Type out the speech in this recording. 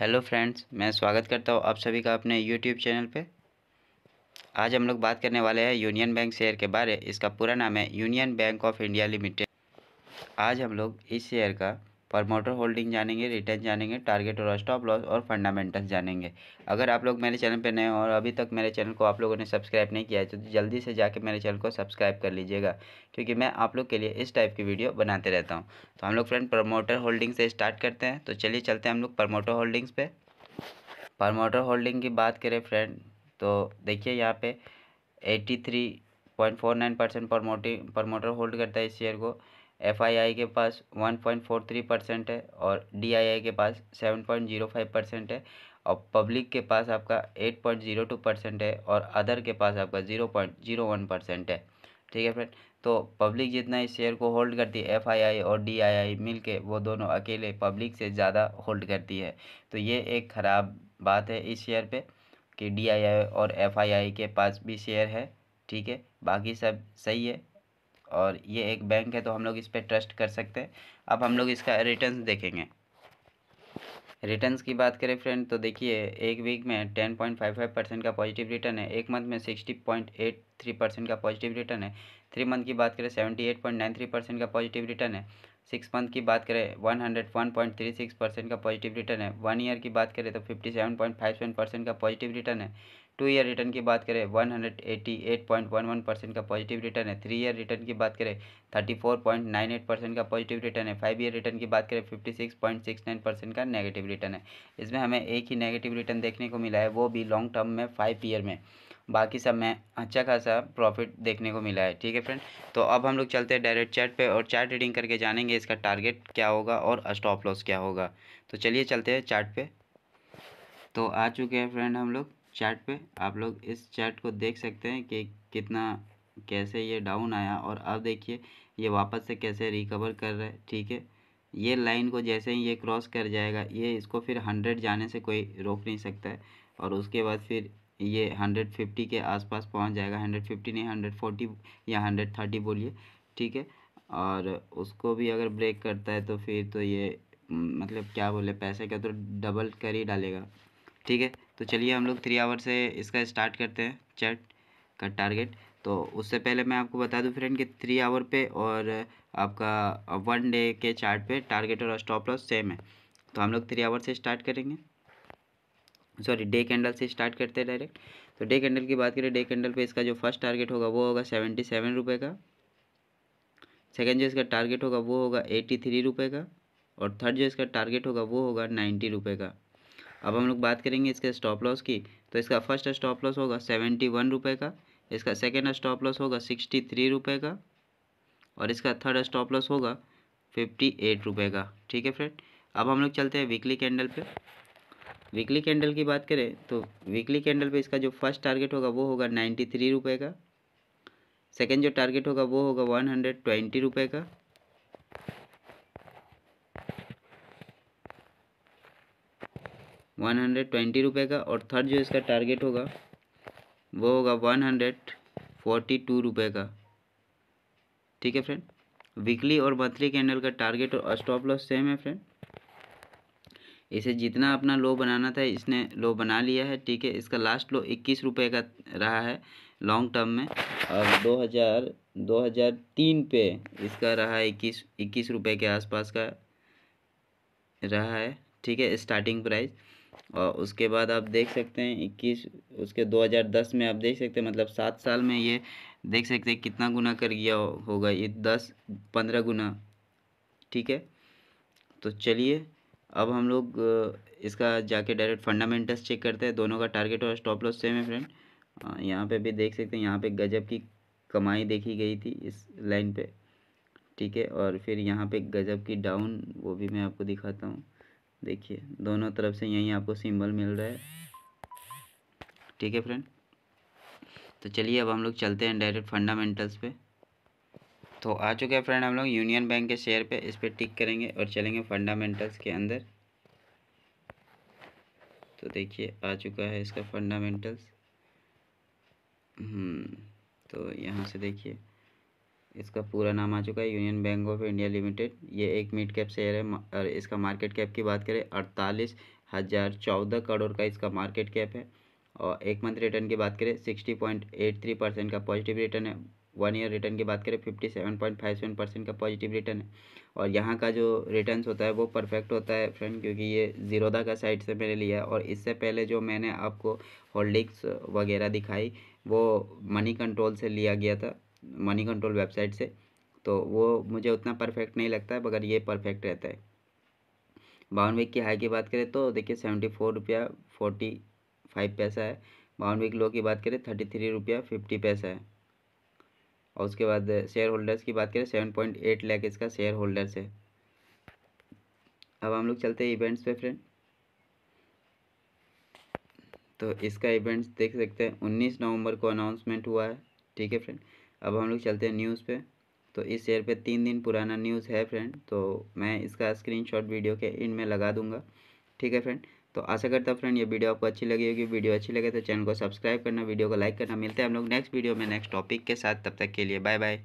hello friends मैं स्वागत करता हूँ आप सभी का अपने यूट्यूब चैनल पे आज हम लोग बात करने वाले हैं यूनियन बैंक शेयर के बारे इसका पूरा नाम है Union Bank of India limited आज हम लोग इस शेयर का प्रमोटर होल्डिंग जानेंगे रिटर्न जानेंगे टारगेट और स्टॉप लॉस और फंडामेंटल्स जानेंगे अगर आप लोग मेरे चैनल पर नए हो और अभी तक मेरे चैनल को आप लोगों ने सब्सक्राइब नहीं किया है तो जल्दी से जाके मेरे चैनल को सब्सक्राइब कर लीजिएगा क्योंकि मैं आप लोग के लिए इस टाइप की वीडियो बनाते रहता हूँ तो हम लोग फ्रेंड प्रमोटर होल्डिंग से स्टार्ट करते हैं तो चलिए चलते हैं हम लोग प्रमोटर होल्डिंग्स पे प्रमोटर होल्डिंग की बात करें फ्रेंड तो देखिए यहाँ पे eighty three point four nine percent promoting promoter hold करता है इस शेयर को एफ आई आई के पास one point four three percent है और डी आई आई के पास seven point zero five percent है और पब्लिक के पास आपका eight point zero two percent है और अदर के पास आपका zero point zero one percent है ठीक है फ्रेंड तो पब्लिक जितना इस शेयर को होल्ड करती है एफ आई आई और डी आई आई मिल के वो दोनों अकेले पब्लिक से ज़्यादा होल्ड करती है तो ये एक ख़राब बात है इस शेयर पर कि डी आई आई और एफ आई आई के पास भी शेयर है ठीक है बाकी सब सही है और ये एक बैंक है तो हम लोग इस पर ट्रस्ट कर सकते हैं अब हम लोग इसका रिटर्न देखेंगे रिटर्न्स की बात करें फ्रेंड तो देखिए एक वीक में ten point five five percent का पॉजिटिव रिटर्न है एक मंथ में sixty point eight three percent का पॉजिटिव रिटर्न है थ्री मंथ की बात करें seventy eight point nine three percent का पॉजिटिव रिटर्न है सिक्स मंथ की बात करें one hundred one point three six percent का पॉजिटिव रिटर्न है वन ईयर की बात करें तो fifty seven point five seven percent का पॉजिटिव रिटर्न है टू ईयर रिटर्न की बात करें one one hundred eighty eight point one percent का पॉजिटिव रिटर्न है थ्री ईयर रिटर्न की बात करें thirty four point nine eight percent का पॉजिटिव रिटर्न है फाइव ईयर रिटर्न की बात करें fifty six six point nine percent का नेगेटिव रिटर्न है इसमें हमें एक ही नेगेटिव रिटर्न देखने को मिला है वो भी लॉन्ग टर्म में फाइव ईयर में बाकी सब में अच्छा खासा प्रॉफिट देखने को मिला है ठीक है फ्रेंड तो अब हम लोग चलते हैं डायरेक्ट चैट पे और चार्ट रीडिंग करके जानेंगे इसका टारगेट क्या होगा और स्टॉप लॉस क्या होगा तो चलिए चलते हैं चार्ट पे तो आ चुके हैं फ्रेंड हम लोग चैट पे आप लोग इस चैट को देख सकते हैं कि कितना कैसे ये डाउन आया और अब देखिए ये वापस से कैसे रिकवर कर रहा है ठीक है ये लाइन को जैसे ही ये क्रॉस कर जाएगा ये इसको फिर हंड्रेड जाने से कोई रोक नहीं सकता है और उसके बाद फिर ये हंड्रेड फिफ्टी के आसपास पहुंच जाएगा हंड्रेड फिफ्टी नहीं हंड्रेड फोर्टी या हंड्रेड थर्टी बोलिए ठीक है और उसको भी अगर ब्रेक करता है तो फिर तो ये मतलब क्या बोले पैसे का तो डबल कर ही डालेगा ठीक है तो चलिए हम लोग थ्री आवर से इसका स्टार्ट करते हैं चैट का टारगेट तो उससे पहले मैं आपको बता दूं फ्रेंड कि थ्री आवर पे और आपका वन डे के चार्ट पे टारगेट और स्टॉप लॉस सेम है तो हम लोग थ्री आवर से स्टार्ट करेंगे सॉरी डे कैंडल से स्टार्ट करते हैं डायरेक्ट तो डे कैंडल की बात करें डे कैंडल पे इसका जो फर्स्ट टारगेट होगा वो होगा सेवेंटी सेवन रुपये का सेकेंड जो इसका टारगेट होगा वो होगा एट्टी थ्री रुपये का और थर्ड जो इसका टारगेट होगा वो होगा नाइन्टी रुपये का अब हम लोग बात करेंगे इसके स्टॉप लॉस की तो इसका फर्स्ट स्टॉप लॉस होगा सेवेंटी वन रुपये का इसका सेकेंड स्टॉप लॉस होगा सिक्सटी थ्री रुपये का और इसका थर्ड स्टॉप लॉस होगा फिफ्टी एट रुपये का ठीक है फ्रेंड अब हम लोग चलते हैं वीकली कैंडल पे वीकली कैंडल की बात करें तो वीकली कैंडल पे इसका जो फर्स्ट टारगेट होगा वो होगा नाइन्टी थ्री रुपये का सेकेंड जो टारगेट होगा वो होगा वन हंड्रेड ट्वेंटी रुपये का वन हंड्रेड ट्वेंटी रुपये का और थर्ड जो इसका टारगेट होगा वो होगा वन हंड्रेड फोर्टी टू रुपये का ठीक है फ्रेंड वीकली और मंथली कैंडल का टारगेट और स्टॉप लॉस सेम है फ्रेंड इसे जितना अपना लो बनाना था इसने लो बना लिया है ठीक है इसका लास्ट लो इक्कीस रुपये का रहा है लॉन्ग टर्म में और दो दो हजार हज़ार तीन पे इसका रहा है इक्कीस इक्कीस रुपये के आसपास का रहा है ठीक है स्टार्टिंग प्राइस और उसके बाद आप देख सकते हैं इक्कीस उसके 2010 में आप देख सकते हैं मतलब सात साल में ये देख सकते हैं कितना गुना कर गया हो, होगा ये दस पंद्रह गुना ठीक है तो चलिए अब हम लोग इसका जाके डायरेक्ट फंडामेंटल्स चेक करते हैं दोनों का टारगेट और स्टॉप लॉस सेम है फ्रेंड यहाँ पे भी देख सकते हैं यहाँ पे गजब की कमाई देखी गई थी इस लाइन पे ठीक है और फिर यहाँ पे गजब की डाउन वो भी मैं आपको दिखाता हूँ देखिए दोनों तरफ से यहीं आपको सिंबल मिल रहा है ठीक है फ्रेंड तो चलिए अब हम लोग चलते हैं डायरेक्ट फंडामेंटल्स पे तो आ चुके हैं फ्रेंड हम लोग यूनियन बैंक के शेयर पे इस पर टिक करेंगे और चलेंगे फंडामेंटल्स के अंदर तो देखिए आ चुका है इसका फंडामेंटल्स हम्म, तो यहाँ से देखिए इसका पूरा नाम आ चुका है Union Bank of India limited ये एक मिड कैप शेयर है और इसका मार्केट कैप की बात करें अड़तालीस हज़ार चौदह करोड़ का इसका मार्केट कैप है और एक मंथ रिटर्न की बात करें sixty point eight three percent का पॉजिटिव रिटर्न है वन ईयर रिटर्न की बात करें fifty seven point five seven percent का पॉजिटिव रिटर्न है और यहाँ का जो रिटर्न होता है वो परफेक्ट होता है फ्रेंड क्योंकि ये जीरोदा का साइड से मैंने लिया है और इससे पहले जो मैंने आपको होल्डिंग्स वगैरह दिखाई वो मनी कंट्रोल से लिया गया था मनी कंट्रोल वेबसाइट से तो वो मुझे उतना परफेक्ट नहीं लगता है मगर ये परफेक्ट रहता है बावन वीक की हाई की बात करें तो देखिए सेवेंटी फोर रुपया फोर्टी फाइव पैसा है बावन वीक लो की बात करें थर्टी थ्री रुपया फिफ्टी पैसा है और उसके बाद शेयर होल्डर्स की बात करें सेवन पॉइंट एट लैख इसका शेयर होल्डर्स है अब हम लोग चलते हैं इवेंट्स पे फ्रेंड तो इसका इवेंट्स देख सकते हैं उन्नीस नवंबर को अनाउंसमेंट हुआ है ठीक है फ्रेंड अब हम लोग चलते हैं न्यूज़ पे तो इस शेयर पे तीन दिन पुराना न्यूज़ है फ्रेंड तो मैं इसका स्क्रीनशॉट वीडियो के इन में लगा दूंगा ठीक है फ्रेंड तो आशा करता हूँ फ्रेंड ये वीडियो आपको अच्छी लगी होगी वीडियो अच्छी लगे तो चैनल को सब्सक्राइब करना वीडियो को लाइक करना मिलते हैं हम लोग नेक्स्ट वीडियो में नेक्स्ट टॉपिक के साथ तब तक के लिए बाय बाय